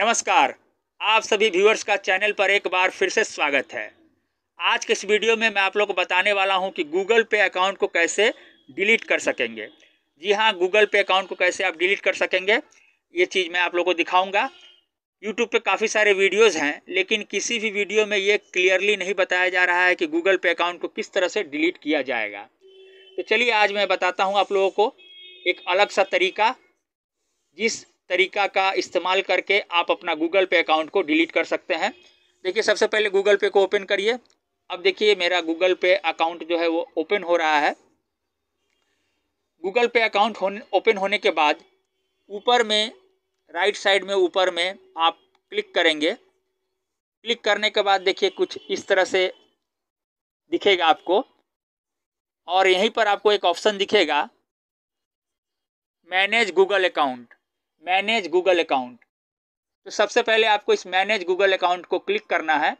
नमस्कार आप सभी व्यूअर्स का चैनल पर एक बार फिर से स्वागत है आज के इस वीडियो में मैं आप लोग को बताने वाला हूं कि गूगल पे अकाउंट को कैसे डिलीट कर सकेंगे जी हां गूगल पे अकाउंट को कैसे आप डिलीट कर सकेंगे ये चीज़ मैं आप लोग को दिखाऊंगा यूट्यूब पे काफ़ी सारे वीडियोस हैं लेकिन किसी भी वीडियो में ये क्लियरली नहीं बताया जा रहा है कि गूगल पे अकाउंट को किस तरह से डिलीट किया जाएगा तो चलिए आज मैं बताता हूँ आप लोगों को एक अलग सा तरीका जिस तरीका का इस्तेमाल करके आप अपना गूगल पे अकाउंट को डिलीट कर सकते हैं देखिए सबसे पहले गूगल पे को ओपन करिए अब देखिए मेरा गूगल पे अकाउंट जो है वो ओपन हो रहा है गूगल पे अकाउंट होने ओपन होने के बाद ऊपर में राइट साइड में ऊपर में आप क्लिक करेंगे क्लिक करने के बाद देखिए कुछ इस तरह से दिखेगा आपको और यहीं पर आपको एक ऑप्शन दिखेगा manage Google account manage Google account तो सबसे पहले आपको इस मैनेज गूगल अकाउंट को क्लिक करना है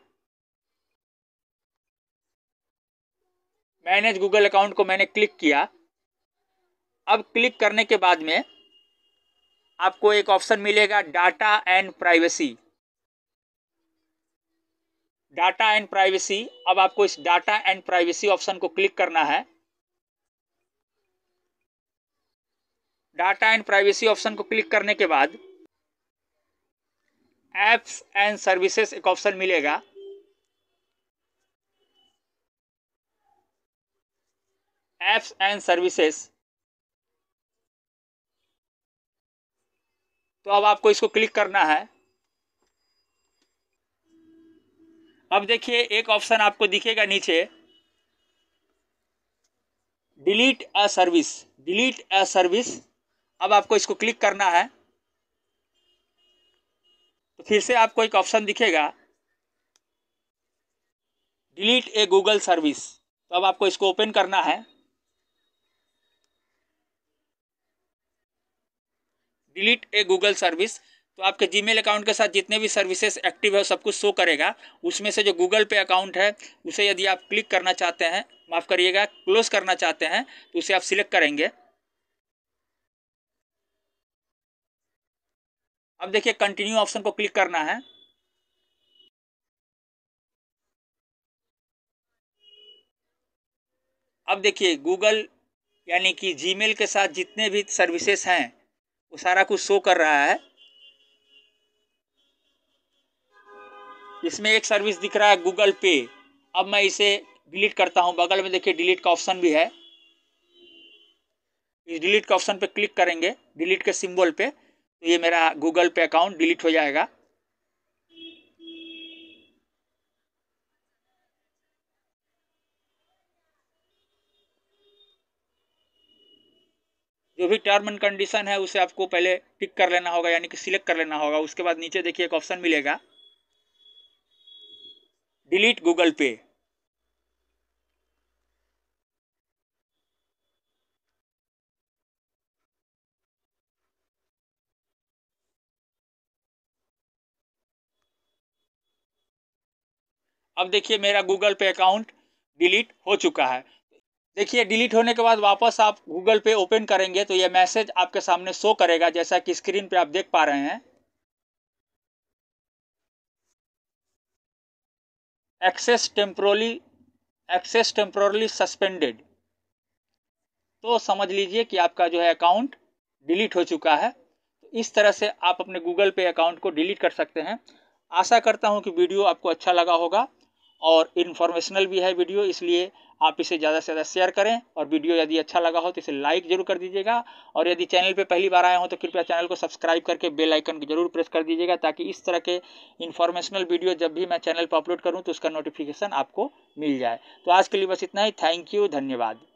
मैनेज गूगल अकाउंट को मैंने क्लिक किया अब क्लिक करने के बाद में आपको एक ऑप्शन मिलेगा data and privacy data and privacy अब आपको इस डाटा एंड प्राइवेसी ऑप्शन को क्लिक करना है डाटा एंड प्राइवेसी ऑप्शन को क्लिक करने के बाद एप्स एंड सर्विसेज एक ऑप्शन मिलेगा एप्स एंड सर्विसेस तो अब आपको इसको क्लिक करना है अब देखिए एक ऑप्शन आपको दिखेगा नीचे delete a service delete a service अब आपको इसको क्लिक करना है तो फिर से आपको एक ऑप्शन दिखेगा डिलीट ए गूगल सर्विस तो अब आपको इसको ओपन करना है डिलीट ए गूगल सर्विस तो आपके जीमेल अकाउंट के साथ जितने भी सर्विसेज एक्टिव है सब कुछ शो करेगा उसमें से जो गूगल पे अकाउंट है उसे यदि आप क्लिक करना चाहते हैं माफ़ करिएगा क्लोज करना चाहते हैं तो उसे आप सिलेक्ट करेंगे अब देखिए कंटिन्यू ऑप्शन को क्लिक करना है अब देखिए गूगल यानी कि जीमेल के साथ जितने भी सर्विसेज हैं वो सारा कुछ शो कर रहा है इसमें एक सर्विस दिख रहा है गूगल पे अब मैं इसे डिलीट करता हूं बगल में देखिए डिलीट का ऑप्शन भी है इस डिलीट का ऑप्शन पे क्लिक करेंगे डिलीट के सिंबल पे तो ये मेरा गूगल पे अकाउंट डिलीट हो जाएगा जो भी टर्म एंड कंडीशन है उसे आपको पहले टिक कर लेना होगा यानी कि सिलेक्ट कर लेना होगा उसके बाद नीचे देखिए एक ऑप्शन मिलेगा डिलीट गूगल पे अब देखिए मेरा गूगल पे अकाउंट डिलीट हो चुका है देखिए डिलीट होने के बाद वापस आप गूगल पे ओपन करेंगे तो यह मैसेज आपके सामने शो करेगा जैसा कि स्क्रीन पे आप देख पा रहे हैं access temporarily access temporarily suspended तो समझ लीजिए कि आपका जो है अकाउंट डिलीट हो चुका है इस तरह से आप अपने गूगल पे अकाउंट को डिलीट कर सकते हैं आशा करता हूँ कि वीडियो आपको अच्छा लगा होगा और इन्फॉर्मेशनल भी है वीडियो इसलिए आप इसे ज़्यादा से ज़्यादा शेयर करें और वीडियो यदि अच्छा लगा हो तो इसे लाइक जरूर कर दीजिएगा और यदि चैनल पे पहली बार आए हो तो कृपया चैनल को सब्सक्राइब करके बेल आइकन को जरूर प्रेस कर दीजिएगा ताकि इस तरह के इन्फॉर्मेशनल वीडियो जब भी मैं चैनल पर अपलोड करूँ तो उसका नोटिफिकेशन आपको मिल जाए तो आज के लिए बस इतना ही थैंक यू धन्यवाद